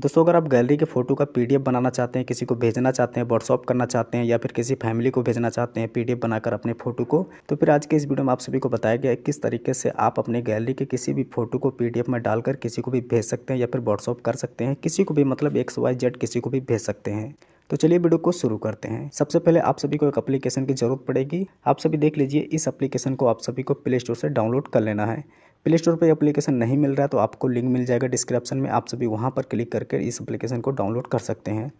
दोस्तों अगर आप गैलरी के फ़ोटो का पीडीएफ बनाना चाहते हैं किसी को भेजना चाहते हैं व्हाट्सअप करना चाहते हैं या फिर किसी फैमिली को भेजना चाहते हैं पीडीएफ बनाकर अपने फ़ोटो को तो फिर आज के इस वीडियो में आप सभी को बताया गया है किस तरीके से आप अपने गैलरी के किसी भी फ़ोटो को पीडीएफ में डालकर किसी को भी भेज सकते हैं या फिर व्हाट्सअप कर सकते हैं किसी को भी मतलब एक्स वाई जेड किसी को भी भेज सकते हैं तो चलिए वीडियो को शुरू करते हैं सबसे पहले आप सभी को एक एप्लीकेशन की ज़रूरत पड़ेगी आप सभी देख लीजिए इस एप्लीकेशन को आप सभी को प्ले स्टोर से डाउनलोड कर लेना है प्ले स्टोर पर एप्लीकेशन नहीं मिल रहा है तो आपको लिंक मिल जाएगा डिस्क्रिप्शन में आप सभी वहाँ पर क्लिक करके इस एप्लीकेशन को डाउनलोड कर सकते हैं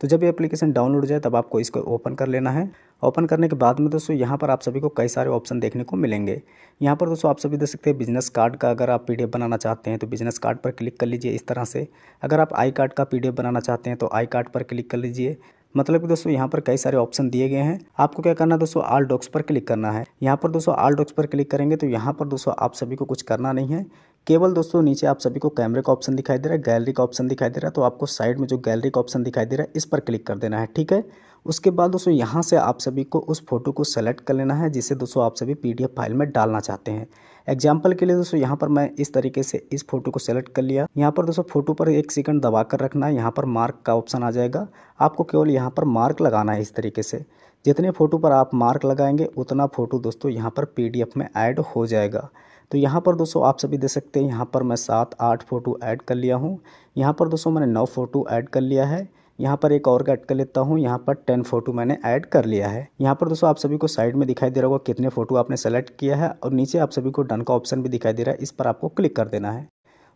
तो जब ये एप्लीकेशन डाउनलोड हो जाए तब आपको इसको ओपन कर लेना है ओपन करने के बाद में दोस्तों यहाँ पर आप सभी को कई सारे ऑप्शन देखने को मिलेंगे यहाँ पर दोस्तों आप सभी देख सकते हैं बिजनेस कार्ड का अगर आप पीडीएफ बनाना चाहते हैं तो बिजनेस कार्ड पर क्लिक कर लीजिए इस तरह से अगर आप आई कार्ड का पीडीएफ बनाना चाहते हैं तो आई कार्ड पर क्लिक कर लीजिए मतलब कि दोस्तों यहाँ पर कई सारे ऑप्शन दिए गए हैं आपको क्या करना है दोस्तों आल डॉक्स पर क्लिक करना है यहाँ पर दोस्तों आल डॉक्स पर क्लिक करेंगे तो यहाँ पर दोस्तों आप सभी को कुछ करना नहीं है केवल दोस्तों नीचे आप सभी को कैमरे का ऑप्शन दिखाई दे रहा है गैलरी का ऑप्शन दिखाई दे रहा है तो आपको साइड में जो गैलरी का ऑप्शन दिखाई दे रहा है इस पर क्लिक कर देना है ठीक है उसके बाद दोस्तों यहाँ से आप सभी को उस फोटो को सेलेक्ट कर लेना है जिसे दोस्तों आप सभी पी फाइल में डालना चाहते हैं एग्जाम्पल के लिए दोस्तों यहाँ पर मैं इस तरीके से इस फोटो को सेलेक्ट कर लिया यहाँ पर दोस्तों फोटो पर एक सेकंड दबा कर रखना है यहाँ पर मार्क का ऑप्शन आ जाएगा आपको केवल यहाँ पर मार्क लगाना है इस तरीके से जितने फ़ोटो पर आप मार्क लगाएंगे उतना फ़ोटो दोस्तों यहाँ पर पी में ऐड हो जाएगा तो यहाँ पर दोस्तों आप सभी देख सकते हैं यहाँ पर मैं सात आठ फ़ोटो ऐड कर लिया हूँ यहाँ पर दोस्तों मैंने नौ फ़ोटो ऐड कर लिया है यहाँ पर एक और कैट कर लेता हूँ यहाँ पर टेन फोटो मैंने ऐड कर लिया है यहाँ पर दोस्तों आप सभी को साइड में दिखाई दे रहा होगा कितने फोटो आपने सेलेक्ट किया है और नीचे आप सभी को डन का ऑप्शन भी दिखाई दे रहा है इस पर आपको क्लिक कर देना है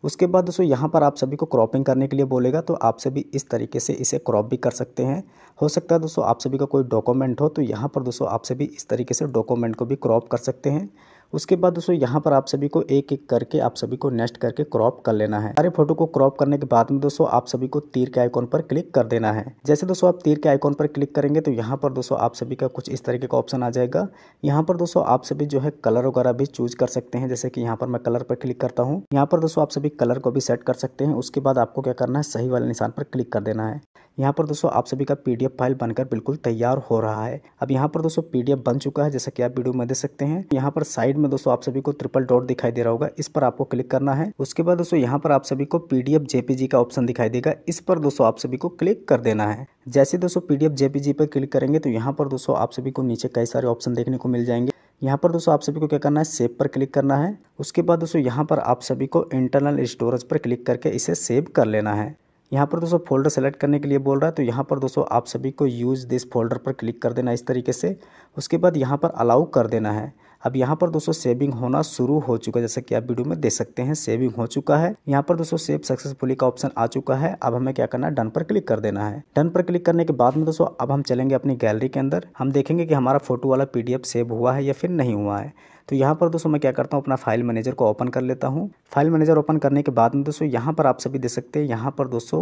उसके बाद दोस्तों यहाँ पर आप सभी को क्रॉपिंग करने के लिए बोलेगा तो आप सभी इस तरीके से इसे क्रॉप भी कर सकते हैं हो सकता है दोस्तों आप सभी का कोई डॉक्यूमेंट हो तो यहाँ पर दोस्तों आप सभी इस तरीके से डॉक्यूमेंट को भी क्रॉप कर सकते हैं उसके बाद दोस्तों यहाँ पर आप सभी को एक एक करके आप सभी को नेक्स्ट करके क्रॉप कर लेना है सारे फोटो को क्रॉप करने के बाद में दोस्तों आप सभी को तीर के आइकॉन पर क्लिक कर देना है जैसे दोस्तों आप तीर के आइकॉन पर क्लिक करेंगे तो यहाँ पर दोस्तों आप सभी का कुछ इस तरीके का ऑप्शन आ जाएगा यहाँ पर दोस्तों आप सभी जो है कलर वगैरह भी चूज कर सकते हैं जैसे कि यहाँ पर मैं कलर पर क्लिक करता हूँ यहाँ पर दोस्तों आप सभी कलर को भी सेट कर सकते हैं उसके बाद आपको क्या करना है सही वाले निशान पर क्लिक कर देना है यहाँ पर दोस्तों आप सभी का पीडीएफ फाइल बनकर बिल्कुल तैयार हो रहा है अब यहाँ पर दोस्तों पीडीएफ बन चुका है जैसा कि आप वीडियो में देख सकते हैं यहाँ पर साइड में दोस्तों आप सभी को ट्रिपल डॉट दिखाई दे रहा होगा इस पर आपको क्लिक करना है उसके बाद दोस्तों यहाँ पर आप सभी को पीडीएफ जेपीजी का ऑप्शन दिखाई देगा इस पर दोस्तों आप सभी को क्लिक कर देना है जैसे दोस्तों पीडीएफ जेपीजी पर क्लिक करेंगे तो यहाँ पर दोस्तों आप सभी को नीचे कई सारे ऑप्शन देखने को मिल जाएंगे यहाँ पर दोस्तों आप सभी को क्या करना है सेव पर क्लिक करना है उसके बाद दोस्तों यहाँ पर आप सभी को इंटरनल स्टोरेज पर क्लिक करके इसे सेव कर लेना है यहाँ पर दोस्तों फोल्डर सेलेक्ट करने के लिए बोल रहा है तो यहाँ पर दोस्तों आप सभी को यूज़ दिस फोल्डर पर क्लिक कर देना इस तरीके से उसके बाद यहाँ पर अलाउ कर देना है अब यहाँ पर दोस्तों सेविंग होना शुरू हो चुका है जैसा कि आप वीडियो में देख सकते हैं सेविंग हो चुका है यहाँ पर दोस्तों सेव सक्सेसफुली का ऑप्शन आ चुका है अब हमें क्या करना है डन पर क्लिक कर देना है डन पर क्लिक करने के बाद में दोस्तों अब हम चलेंगे अपनी गैलरी के अंदर हम देखेंगे कि हमारा फोटो वाला पीडीएफ सेव हुआ है या फिर नहीं हुआ है तो यहाँ पर दोस्तों मैं क्या करता हूँ अपना फाइल मैनेजर को ओपन कर लेता हूँ फाइल मैनेजर ओपन करने के बाद में दोस्तों यहाँ पर आप सभी देख सकते हैं यहाँ पर दोस्तों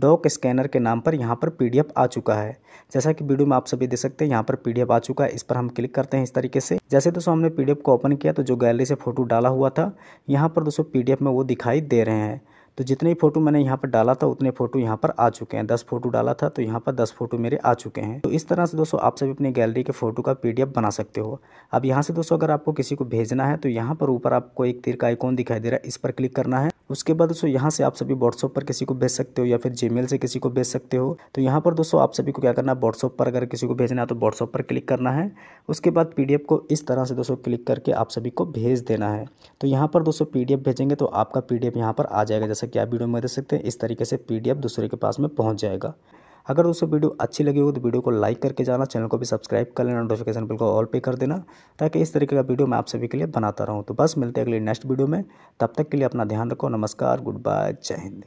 डॉक स्कैनर के नाम पर यहाँ पर पी आ चुका है जैसा कि वीडियो में आप सभी देख सकते हैं यहाँ पर पी आ चुका है इस पर हम क्लिक करते हैं इस तरीके से जैसे दोस्तों हमने पी को ओपन किया तो जो गैलरी से फोटो डाला हुआ था यहाँ पर दोस्तों पी में वो दिखाई दे रहे हैं तो जितने ही फ़ोटो मैंने यहाँ पर डाला था उतने फ़ोटो यहाँ पर आ चुके हैं दस फ़ोटो डाला था तो यहाँ पर दस फ़ोटो मेरे आ चुके हैं तो इस तरह से दोस्तों आप सभी अपनी गैलरी के फ़ोटो का पी बना सकते हो अब यहाँ से दोस्तों अगर आपको किसी को भेजना है तो यहाँ पर ऊपर आपको एक तीर का आइकॉन दिखाई दे रहा है इस पर क्लिक करना है उसके बाद दोस्तों यहाँ से आप सभी व्हाट्सअप पर किसी को भेज सकते हो या फिर जीमेल से किसी को भेज सकते हो तो यहाँ पर दोस्तों आप सभी को क्या करना है व्हाट्सअप पर अगर किसी को भेजना है तो व्हाट्सअप पर क्लिक करना है उसके बाद पी को इस तरह से दोस्तों क्लिक करके आप सभी को भेज देना है तो यहाँ पर दोस्तों पी भेजेंगे तो आपका पी डी यहाँ पर आ जाएगा जैसा कि आप वीडियो में देख सकते हैं इस तरीके से पी दूसरे के पास में पहुँच जाएगा अगर दोस्तों वीडियो अच्छी लगी हो तो वीडियो को लाइक करके जाना चैनल को भी सब्सक्राइब कर लेना नोटिफिकेशन बिल को ऑल पे कर देना ताकि इस तरीके का वीडियो मैं आप सभी के लिए बनाता रहूँ तो बस मिलते हैं अगले नेक्स्ट वीडियो में तब तक के लिए अपना ध्यान रखो नमस्कार गुड बाय जय हिंद